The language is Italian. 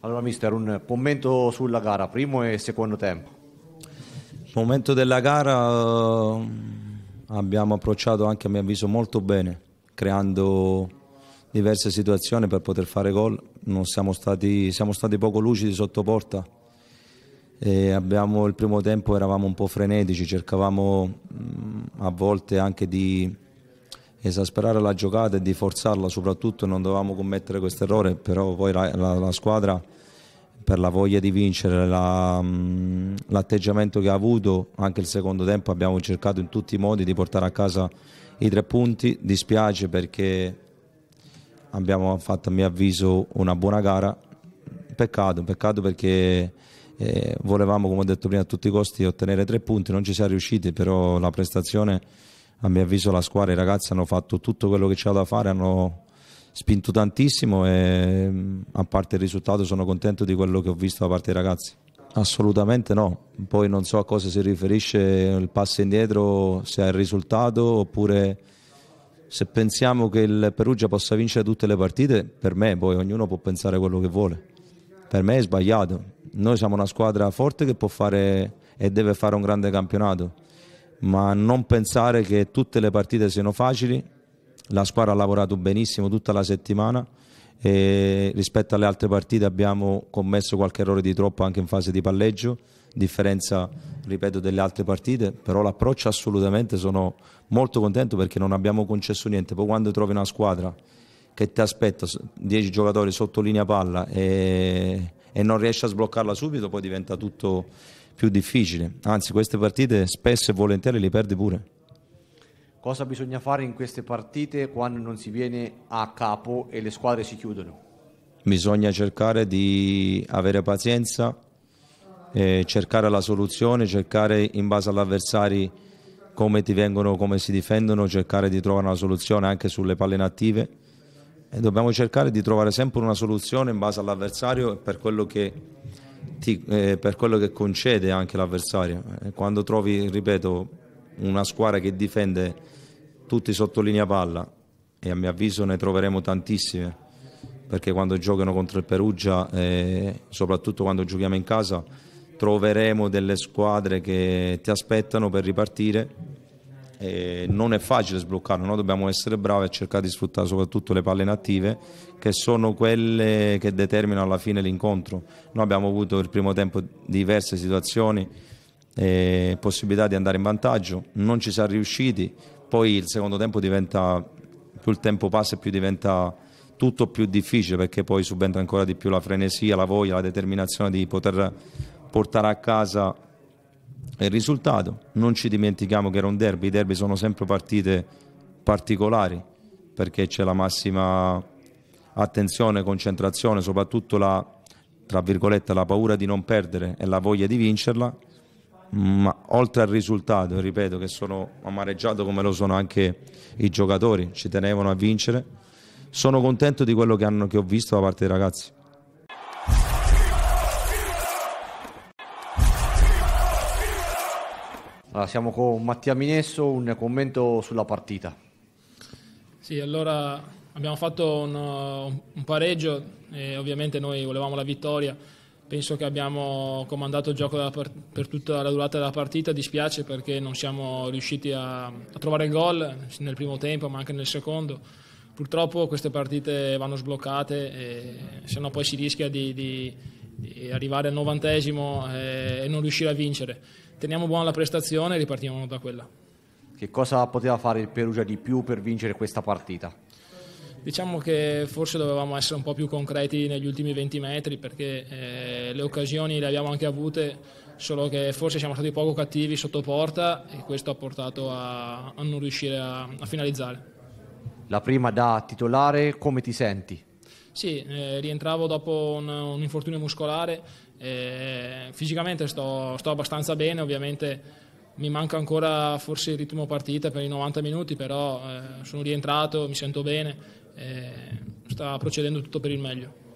Allora, mister, un commento sulla gara, primo e secondo tempo. Il momento della gara eh, abbiamo approcciato anche a mio avviso molto bene, creando diverse situazioni per poter fare gol. Siamo stati, siamo stati poco lucidi sotto porta. E abbiamo, il primo tempo eravamo un po' frenetici, cercavamo mm, a volte anche di esasperare la giocata e di forzarla soprattutto non dovevamo commettere questo errore però poi la, la, la squadra per la voglia di vincere la, mm, l'atteggiamento che ha avuto anche il secondo tempo abbiamo cercato in tutti i modi di portare a casa i tre punti dispiace perché abbiamo fatto a mio avviso una buona gara peccato, peccato perché eh, volevamo come ho detto prima a tutti i costi ottenere tre punti non ci siamo riusciti però la prestazione a mio avviso la squadra, e i ragazzi hanno fatto tutto quello che c'era da fare, hanno spinto tantissimo e a parte il risultato sono contento di quello che ho visto da parte dei ragazzi. Assolutamente no, poi non so a cosa si riferisce il passo indietro, se è il risultato oppure se pensiamo che il Perugia possa vincere tutte le partite, per me poi ognuno può pensare quello che vuole. Per me è sbagliato, noi siamo una squadra forte che può fare e deve fare un grande campionato ma non pensare che tutte le partite siano facili, la squadra ha lavorato benissimo tutta la settimana e rispetto alle altre partite abbiamo commesso qualche errore di troppo anche in fase di palleggio, differenza ripeto delle altre partite, però l'approccio assolutamente sono molto contento perché non abbiamo concesso niente, poi quando trovi una squadra che ti aspetta 10 giocatori sotto linea palla e, e non riesci a sbloccarla subito poi diventa tutto più difficili, anzi queste partite spesso e volentieri le perdi pure. Cosa bisogna fare in queste partite quando non si viene a capo e le squadre si chiudono? Bisogna cercare di avere pazienza, eh, cercare la soluzione, cercare in base all'avversario come ti vengono, come si difendono, cercare di trovare una soluzione anche sulle palle inattive. E dobbiamo cercare di trovare sempre una soluzione in base all'avversario per quello che ti, eh, per quello che concede anche l'avversario. Eh, quando trovi, ripeto, una squadra che difende tutti sotto linea palla, e a mio avviso ne troveremo tantissime, perché quando giocano contro il Perugia, eh, soprattutto quando giochiamo in casa, troveremo delle squadre che ti aspettano per ripartire eh, non è facile sbloccarlo, noi dobbiamo essere bravi a cercare di sfruttare soprattutto le palle inattive che sono quelle che determinano alla fine l'incontro. Noi abbiamo avuto il primo tempo diverse situazioni, eh, possibilità di andare in vantaggio, non ci siamo riusciti, poi il secondo tempo diventa, più il tempo passa più diventa tutto più difficile perché poi subentra ancora di più la frenesia, la voglia, la determinazione di poter portare a casa il risultato. Non ci dimentichiamo che era un derby, i derby sono sempre partite particolari perché c'è la massima attenzione, concentrazione, soprattutto la, la, paura di non perdere e la voglia di vincerla, ma oltre al risultato, ripeto che sono amareggiato come lo sono anche i giocatori, ci tenevano a vincere, sono contento di quello che, hanno, che ho visto da parte dei ragazzi. Allora, siamo con Mattia Minesso, un commento sulla partita. Sì, allora abbiamo fatto un, un pareggio e ovviamente noi volevamo la vittoria. Penso che abbiamo comandato il gioco part- per tutta la durata della partita, dispiace perché non siamo riusciti a, a trovare il gol nel primo tempo ma anche nel secondo. Purtroppo queste partite vanno sbloccate, e, se no poi si rischia di, di arrivare al novantesimo eh, e non riuscire a vincere. Teniamo buona la prestazione e ripartiamo da quella. Che cosa poteva fare il Perugia di più per vincere questa partita? Diciamo che forse dovevamo essere un po' più concreti negli ultimi 20 metri perché eh, le occasioni le abbiamo anche avute, solo che forse siamo stati poco cattivi sotto porta e questo ha portato a, a non riuscire a, a finalizzare. La prima da titolare, come ti senti? Sì, eh, rientravo dopo un, un infortunio muscolare, eh, fisicamente sto, sto, abbastanza bene, ovviamente mi manca ancora forse il ritmo partita per i 90 minuti, però eh, sono rientrato, mi sento bene, eh, sta procedendo tutto per il meglio.